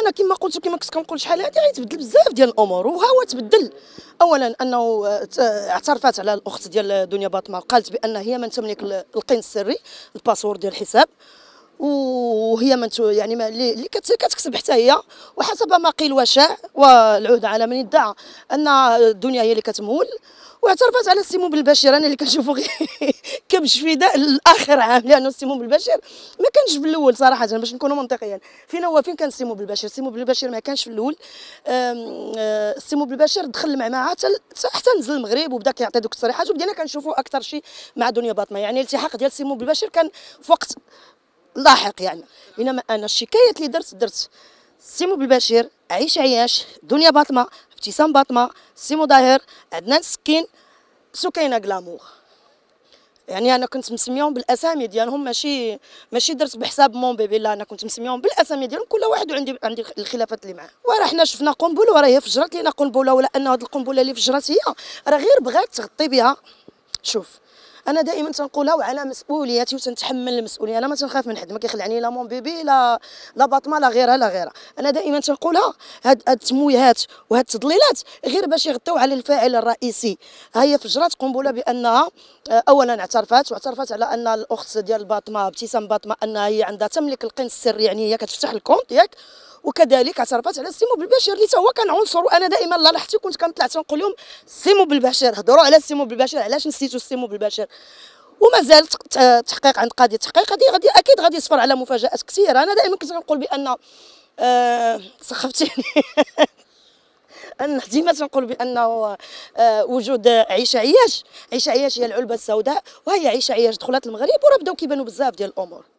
انا كما قلت كما كنت كنقول شحال هذه غيتبدل بزاف ديال الامور وها هو تبدل اولا انه اعترفت على الاخت ديال دنيا باطمه وقالت بان هي من تملك القين السري الباسورد ديال الحساب وهي من يعني ما اللي كتكسب حتى هي وحسب ما قيل وشاع والعهد على من ادعى ان الدنيا هي اللي كتمول واعترفت على السموم بالبشير انا اللي كنشوفو كبش فداء الاخر عام لانه السموم بالبشير ما كانش في الاول صراحه باش نكونوا منطقيا فين هو فين كان السموم بالبشير السموم بالبشير ما كانش في الاول آه، السموم بالبشير دخل المعمعه حتى حتى نزل المغرب وبدا كيعطي دوك التصريحات وبدينا كنشوفو اكثر شيء مع دنيا باطمه يعني الالتحاق ديال السموم بالبشير كان في وقت لاحق يعني بينما انا الشكايات اللي درت درت سيمو بالبشير عيش عياش دنيا باطمه ابتسام باطمه سيمو ظاهر عدنان سكين سكينه كلامور يعني انا كنت مسميهم بالاسامي ديالهم ماشي ماشي درت بحساب مون بيبي لا انا كنت مسميهم بالاسامي ديالهم كل واحد وعندي عندي الخلافات اللي معاه وراه حنا شفنا قنبله وراه هي فجرت لينا قنبله ولا ان هذه القنبله اللي فجرت هي راه غير بغات تغطي بها شوف انا دائما تنقولها وعلى مسؤوليتي وتنتحمل المسؤوليه انا ما تنخاف من حد ما كيخلعني لا مون بيبي لا لا باطمه لا غيرها لا غيرها انا دائما تنقولها هاد التمويهات وهاد التضليلات غير باش يغطيو على الفاعل الرئيسي ها هي فجرات قنبله بانها آه، اولا اعترفت واعترفت على ان الاخت ديال باطمه ابتسام باطمه انها هي عندها تملك القن السري يعني هي كتفتح الكونت ياك وكذلك اعترفت على سيمو بالبشير اللي هو كان عنصر وانا دائما لاحظتي كنت كنطلع تنقول لهم سيمو بالبشير هضروا على سيمو بالبشير علاش نسيتوا سيمو بالبشير ومازال التحقيق عند قاضي التحقيق غادي غادي اكيد غادي يصفر على مفاجات كثيره انا دائما كنت كنقول بان آه سخفتيني انا ديما تنقول بانه آه، وجود عيشه عياش عيشه عياش هي العلبه السوداء وهي عيشه عياش دخلت المغرب وراه بداو كيبانوا بزاف ديال الامور